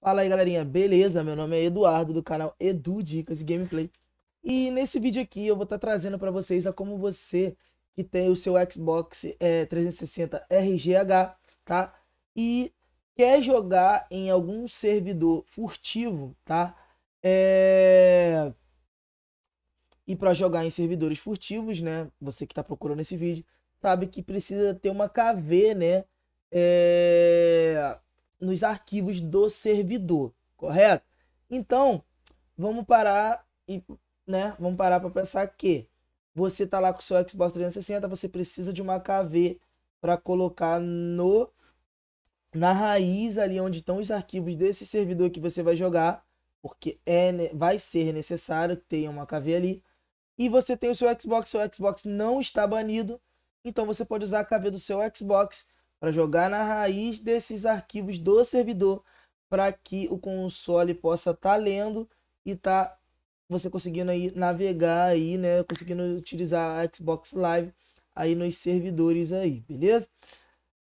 Fala aí galerinha, beleza? Meu nome é Eduardo do canal Edu Dicas e Gameplay e nesse vídeo aqui eu vou estar tá trazendo para vocês a como você que tem o seu Xbox é, 360 RGH, tá? E quer jogar em algum servidor furtivo, tá? É... E para jogar em servidores furtivos, né? Você que está procurando esse vídeo sabe que precisa ter uma KV, né? É nos arquivos do servidor, correto? Então, vamos parar e, né, vamos parar para pensar que você tá lá com o seu Xbox 360, você precisa de uma KV para colocar no na raiz ali onde estão os arquivos desse servidor que você vai jogar, porque é vai ser necessário que tenha uma KV ali. E você tem o seu Xbox, o Xbox não está banido, então você pode usar a KV do seu Xbox para jogar na raiz desses arquivos do servidor para que o console possa estar tá lendo e tá você conseguindo aí navegar aí, né, conseguindo utilizar a Xbox Live aí nos servidores aí, beleza?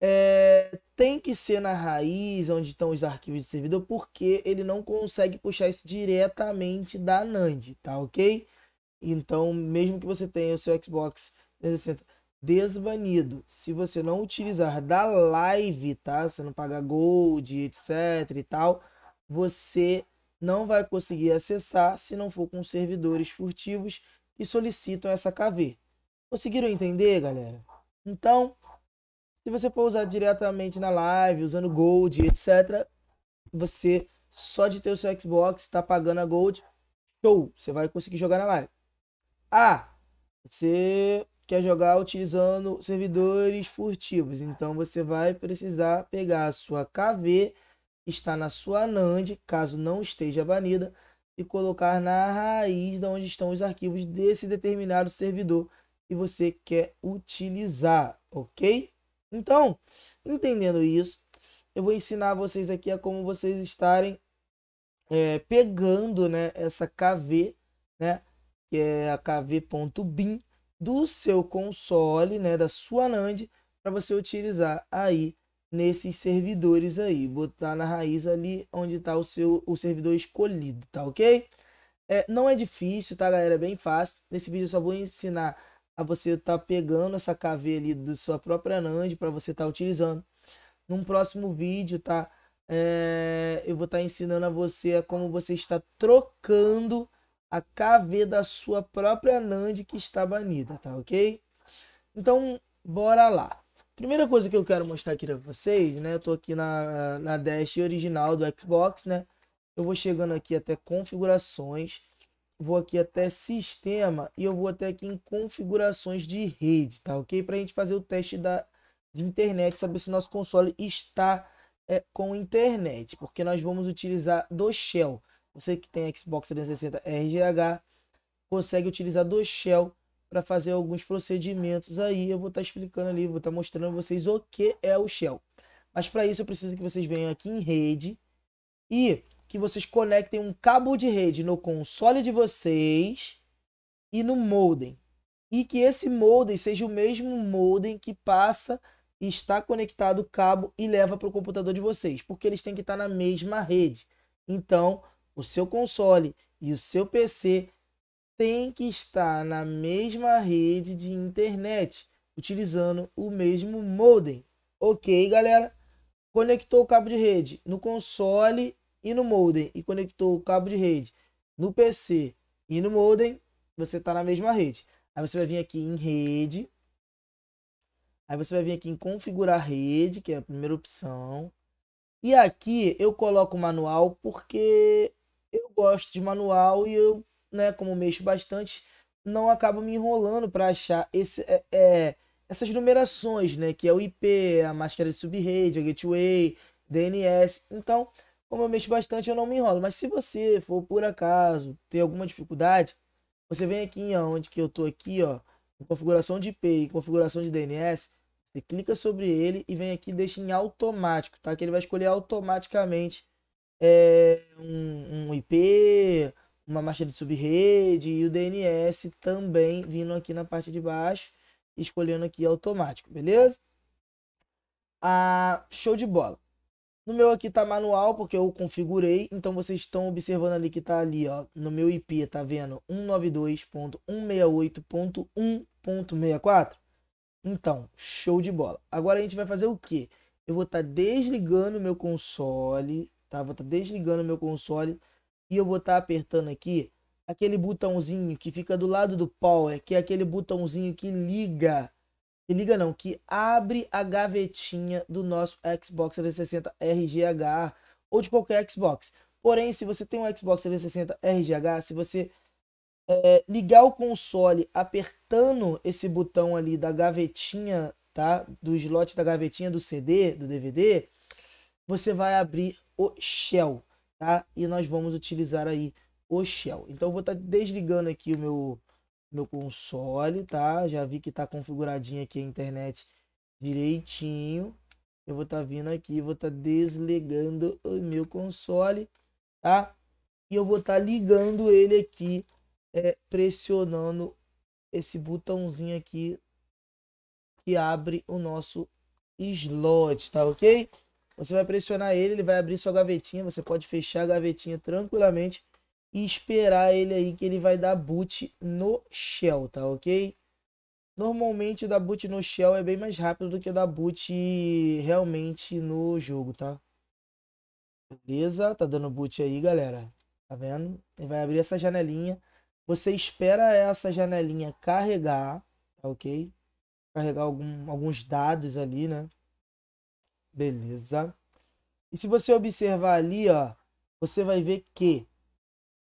É, tem que ser na raiz onde estão os arquivos de servidor, porque ele não consegue puxar isso diretamente da NAND, tá ok? Então, mesmo que você tenha o seu Xbox 360 desbanido. Se você não utilizar da live, tá? Se não pagar gold, etc e tal, você não vai conseguir acessar se não for com servidores furtivos que solicitam essa KV. Conseguiram entender, galera? Então, se você for usar diretamente na live, usando gold, etc, você só de ter o seu Xbox está pagando a gold, show, você vai conseguir jogar na live. Ah, você quer jogar utilizando servidores furtivos. Então você vai precisar pegar a sua KV, que está na sua NAND, caso não esteja banida, e colocar na raiz de onde estão os arquivos desse determinado servidor que você quer utilizar, ok? Então, entendendo isso, eu vou ensinar vocês aqui a como vocês estarem é, pegando né, essa KV, né, que é a kv.bin, do seu console, né, da sua NAND, para você utilizar aí nesses servidores aí, botar na raiz ali onde está o seu o servidor escolhido, tá ok? É, não é difícil, tá galera? É bem fácil. Nesse vídeo eu só vou ensinar a você estar tá pegando essa KV ali da sua própria NAND para você estar tá utilizando. Num próximo vídeo, tá? É, eu vou estar tá ensinando a você como você está trocando a KV da sua própria NAND que está banida, tá ok? Então, bora lá. Primeira coisa que eu quero mostrar aqui para vocês, né? Eu tô aqui na, na dash original do Xbox, né? Eu vou chegando aqui até configurações, vou aqui até sistema e eu vou até aqui em configurações de rede, tá ok? Para a gente fazer o teste da, de internet, saber se nosso console está é, com internet, porque nós vamos utilizar do Shell. Você que tem Xbox 360 RGH consegue utilizar do Shell para fazer alguns procedimentos aí. Eu vou estar tá explicando ali, vou estar tá mostrando vocês o que é o Shell. Mas para isso eu preciso que vocês venham aqui em rede e que vocês conectem um cabo de rede no console de vocês e no modem. E que esse modem seja o mesmo modem que passa e está conectado o cabo e leva para o computador de vocês, porque eles têm que estar tá na mesma rede. Então, o seu console e o seu PC tem que estar na mesma rede de internet, utilizando o mesmo modem. Ok, galera? Conectou o cabo de rede no console e no modem e conectou o cabo de rede no PC e no modem, você está na mesma rede. Aí você vai vir aqui em rede. Aí você vai vir aqui em configurar rede, que é a primeira opção. E aqui eu coloco o manual porque eu gosto de manual e eu, né, como mexo bastante, não acabo me enrolando para achar esse, é, é, essas numerações, né? Que é o IP, a máscara de subrede, a gateway, DNS. Então, como eu mexo bastante, eu não me enrolo. Mas se você for por acaso ter alguma dificuldade, você vem aqui em onde que eu tô aqui, ó, em configuração de IP e configuração de DNS. Você clica sobre ele e vem aqui deixa em automático, tá? Que ele vai escolher automaticamente é, um, um IP, uma marcha de subrede e o DNS também vindo aqui na parte de baixo, escolhendo aqui automático, beleza? Ah, show de bola. No meu aqui tá manual, porque eu configurei, então vocês estão observando ali que tá ali, ó, no meu IP, tá vendo? 192.168.1.64. Então, show de bola. Agora a gente vai fazer o quê? Eu vou estar tá desligando o meu console, tá? Vou estar tá desligando meu console e eu vou estar tá apertando aqui aquele botãozinho que fica do lado do power, que é aquele botãozinho que liga, que liga não, que abre a gavetinha do nosso Xbox 360 RGH ou de qualquer Xbox. Porém, se você tem um Xbox 360 RGH, se você é, ligar o console apertando esse botão ali da gavetinha, tá? Do slot da gavetinha do CD, do DVD, você vai abrir o shell, tá? E nós vamos utilizar aí o shell. Então vou estar tá desligando aqui o meu meu console, tá? Já vi que tá configuradinho aqui a internet direitinho. Eu vou estar tá vindo aqui, vou estar tá desligando o meu console, tá? E eu vou estar tá ligando ele aqui, é, pressionando esse botãozinho aqui que abre o nosso slot, tá ok? Você vai pressionar ele, ele vai abrir sua gavetinha, você pode fechar a gavetinha tranquilamente e esperar ele aí que ele vai dar boot no shell, tá ok? Normalmente dar boot no shell é bem mais rápido do que dar boot realmente no jogo, tá? Beleza? Tá dando boot aí, galera. Tá vendo? Ele vai abrir essa janelinha. Você espera essa janelinha carregar, tá ok? Carregar algum, alguns dados ali, né? Beleza? E se você observar ali, ó, você vai ver que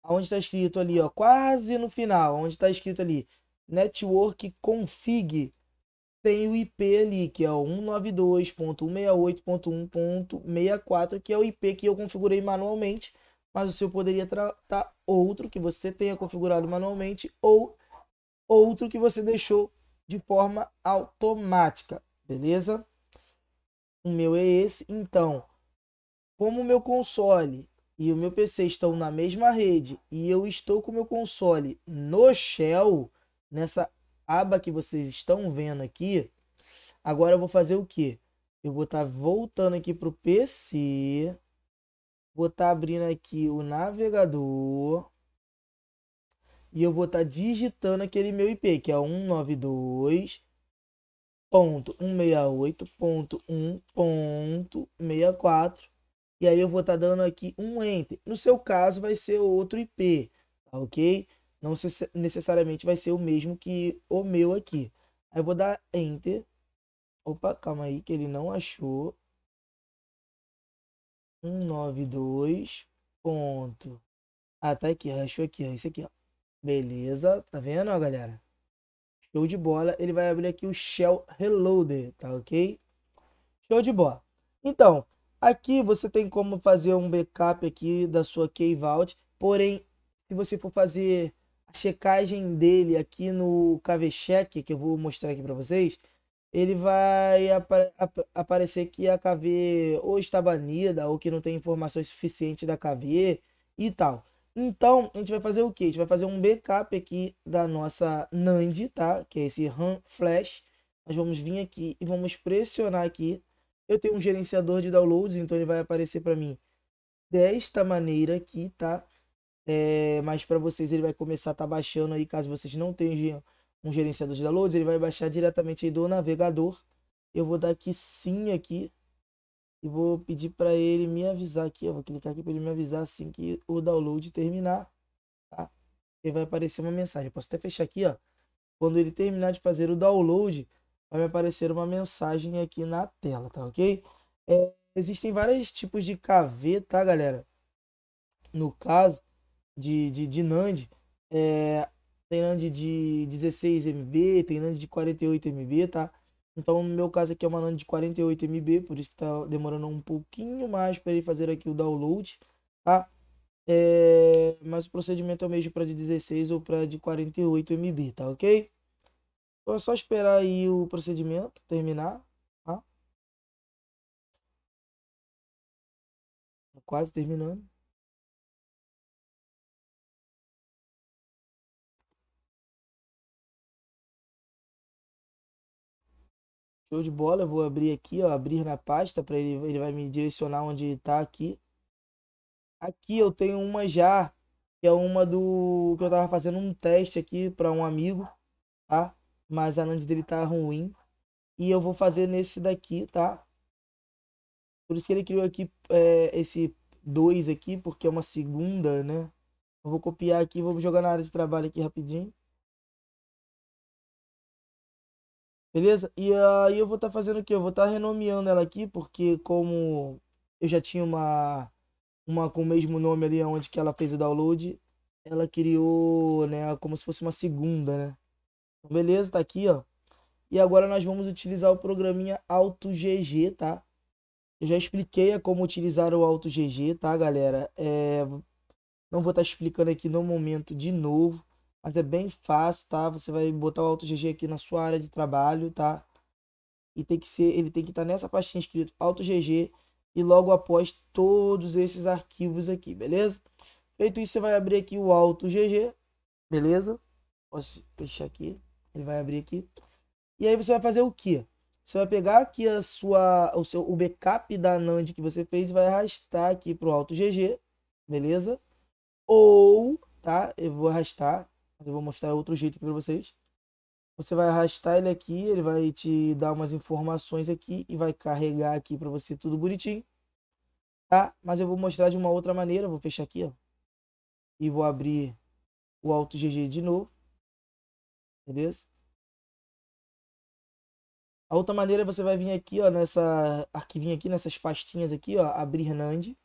onde está escrito ali, ó, quase no final, onde está escrito ali, network config, tem o IP ali, que é o 192.168.1.64, que é o IP que eu configurei manualmente, mas o seu poderia tratar tá outro que você tenha configurado manualmente ou outro que você deixou de forma automática, beleza? o meu é esse. Então, como o meu console e o meu PC estão na mesma rede e eu estou com o meu console no Shell, nessa aba que vocês estão vendo aqui, agora eu vou fazer o que? Eu vou estar tá voltando aqui para o PC, vou estar tá abrindo aqui o navegador e eu vou estar tá digitando aquele meu IP, que é 192 ponto 168.1.64 e aí eu vou estar tá dando aqui um enter. No seu caso vai ser outro IP, tá ok? Não necessariamente vai ser o mesmo que o meu aqui. Aí eu vou dar enter. Opa, calma aí que ele não achou. 192. Ponto. Ah, tá aqui, achou aqui, ó, esse aqui, ó. Beleza, tá vendo, ó, galera? Show de bola. Ele vai abrir aqui o Shell Reloader, tá ok? Show de bola. Então, aqui você tem como fazer um backup aqui da sua Key Vault. Porém, se você for fazer a checagem dele aqui no Check, que eu vou mostrar aqui para vocês, ele vai ap aparecer que a KV ou está banida ou que não tem informações suficientes da KV e tal. Então, a gente vai fazer o que? A gente vai fazer um backup aqui da nossa NAND, tá? Que é esse RAM flash. Nós vamos vir aqui e vamos pressionar aqui. Eu tenho um gerenciador de downloads, então ele vai aparecer para mim desta maneira aqui, tá? É, mas para vocês ele vai começar a tá baixando aí, caso vocês não tenham um gerenciador de downloads, ele vai baixar diretamente aí do navegador. Eu vou dar aqui sim aqui, e vou pedir para ele me avisar aqui, eu vou clicar aqui para ele me avisar assim que o download terminar, tá? E vai aparecer uma mensagem. Eu posso até fechar aqui, ó. Quando ele terminar de fazer o download, vai aparecer uma mensagem aqui na tela, tá ok? É, existem vários tipos de KV, tá, galera? No caso de, de, de NAND, é, tem NAND de 16 MB, tem NAND de 48 MB, tá? Então, no meu caso aqui é uma NAND de 48 MB, por isso que está demorando um pouquinho mais para ele fazer aqui o download, tá? É... Mas o procedimento é o mesmo para de 16 ou para de 48 MB, tá ok? Então é só esperar aí o procedimento terminar, tá? tá quase terminando. Show de bola, eu vou abrir aqui, ó, abrir na pasta para ele, ele vai me direcionar onde está aqui. Aqui eu tenho uma já, que é uma do que eu tava fazendo um teste aqui para um amigo, tá? Mas a NAND dele tá ruim. E eu vou fazer nesse daqui, tá? Por isso que ele criou aqui é, esse 2 aqui, porque é uma segunda, né? Eu vou copiar aqui, vou jogar na área de trabalho aqui rapidinho. Beleza? E aí eu vou estar tá fazendo o quê? Eu vou estar tá renomeando ela aqui, porque como eu já tinha uma uma com o mesmo nome ali onde que ela fez o download, ela criou, né, como se fosse uma segunda, né? Então, beleza, tá aqui, ó. E agora nós vamos utilizar o programinha AutoGG, tá? Eu já expliquei como utilizar o AutoGG, tá, galera? É... Não vou estar tá explicando aqui no momento de novo. Mas é bem fácil, tá? Você vai botar o gg aqui na sua área de trabalho, tá? E tem que ser, ele tem que estar tá nessa pastinha escrito gg e logo após todos esses arquivos aqui, beleza? Feito isso, você vai abrir aqui o gg beleza? Posso fechar aqui, ele vai abrir aqui. E aí você vai fazer o que? Você vai pegar aqui a sua, o seu o backup da NAND que você fez e vai arrastar aqui para o gg beleza? Ou, tá? Eu vou arrastar eu vou mostrar outro jeito aqui para vocês. Você vai arrastar ele aqui, ele vai te dar umas informações aqui e vai carregar aqui para você tudo bonitinho. Tá? Mas eu vou mostrar de uma outra maneira, vou fechar aqui, ó. E vou abrir o AutoGG de novo. Beleza? A outra maneira é você vai vir aqui, ó, nessa arquivinha aqui, nessas pastinhas aqui, ó, abrir NAND.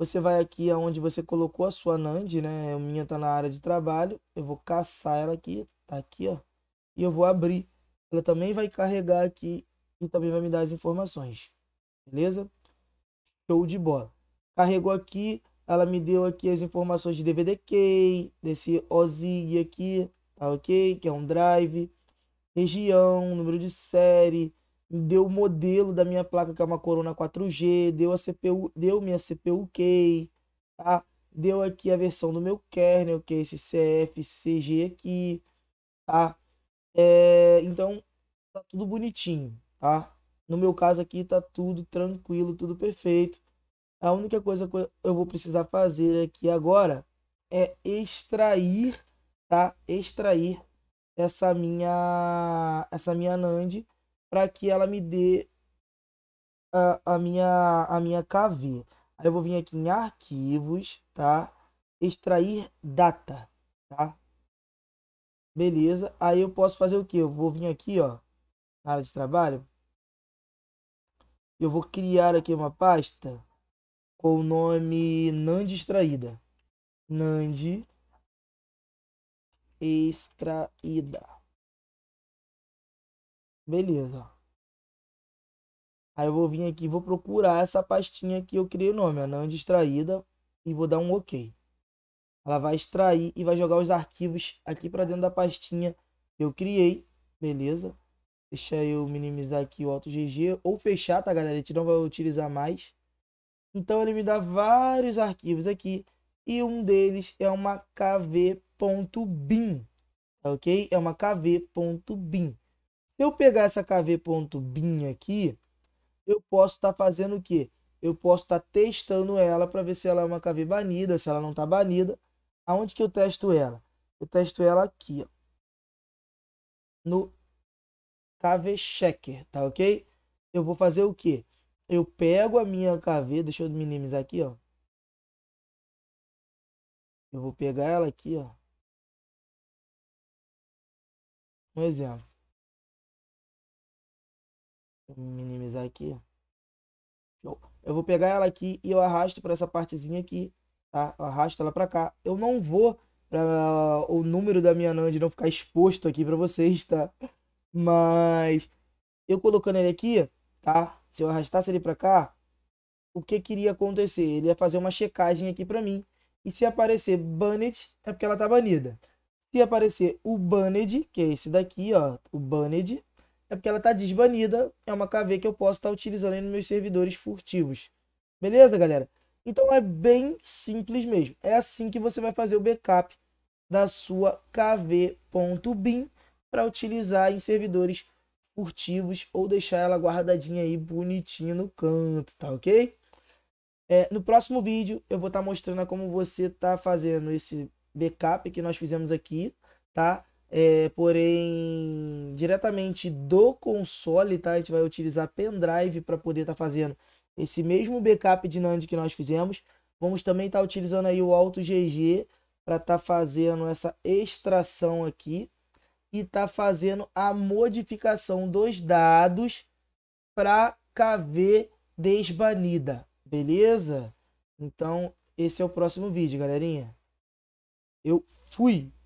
Você vai aqui aonde você colocou a sua NAND, né? A minha tá na área de trabalho. Eu vou caçar ela aqui, tá aqui, ó. E eu vou abrir. Ela também vai carregar aqui e também vai me dar as informações. Beleza? Show de bola. Carregou aqui, ela me deu aqui as informações de DVD desse OZIG aqui, tá ok? Que é um drive, região, número de série, deu o modelo da minha placa, que é uma Corona 4G, deu a CPU, deu minha CPU key, tá? Deu aqui a versão do meu kernel, que é esse CFCG aqui, tá? É, então, tá tudo bonitinho, tá? No meu caso aqui tá tudo tranquilo, tudo perfeito. A única coisa que eu vou precisar fazer aqui agora é extrair, tá? Extrair essa minha essa minha NAND para que ela me dê a, a, minha, a minha KV. Aí eu vou vir aqui em arquivos, tá? Extrair data, tá? Beleza. Aí eu posso fazer o que? Eu vou vir aqui, ó, na área de trabalho. Eu vou criar aqui uma pasta com o nome Nand extraída. Nand extraída. Beleza. Aí eu vou vir aqui, vou procurar essa pastinha que eu criei o nome, anã distraída, e vou dar um OK. Ela vai extrair e vai jogar os arquivos aqui para dentro da pastinha que eu criei, beleza? Deixa eu minimizar aqui o AutoGG ou fechar, tá galera? A gente não vai utilizar mais. Então ele me dá vários arquivos aqui e um deles é uma kv.bin, tá ok? É uma kv.bin eu pegar essa kv.bin aqui, eu posso estar tá fazendo o quê? Eu posso estar tá testando ela para ver se ela é uma KV banida, se ela não está banida. Aonde que eu testo ela? Eu testo ela aqui, ó. No KV Checker, tá ok? Eu vou fazer o quê? Eu pego a minha KV, deixa eu minimizar aqui, ó. Eu vou pegar ela aqui, ó. Um exemplo minimizar aqui. Show. Eu vou pegar ela aqui e eu arrasto para essa partezinha aqui, tá? Eu arrasto ela para cá. Eu não vou para o número da minha NAND não ficar exposto aqui para vocês, tá? Mas eu colocando ele aqui, tá? Se eu arrastasse ele para cá, o que queria acontecer? Ele ia fazer uma checagem aqui para mim. E se aparecer banned, é porque ela tá banida. Se aparecer o banned, que é esse daqui, ó, o banned, é porque ela está desbanida, é uma KV que eu posso estar tá utilizando aí nos meus servidores furtivos. Beleza, galera? Então é bem simples mesmo. É assim que você vai fazer o backup da sua kv.bin para utilizar em servidores furtivos ou deixar ela guardadinha aí bonitinha no canto, tá ok? É, no próximo vídeo eu vou estar tá mostrando como você está fazendo esse backup que nós fizemos aqui, tá? É, porém, diretamente do console, tá? A gente vai utilizar pendrive para poder estar tá fazendo esse mesmo backup de NAND que nós fizemos. Vamos também estar tá utilizando aí o AutoGG para estar tá fazendo essa extração aqui e tá fazendo a modificação dos dados para KV desbanida, beleza? Então, esse é o próximo vídeo, galerinha. Eu fui!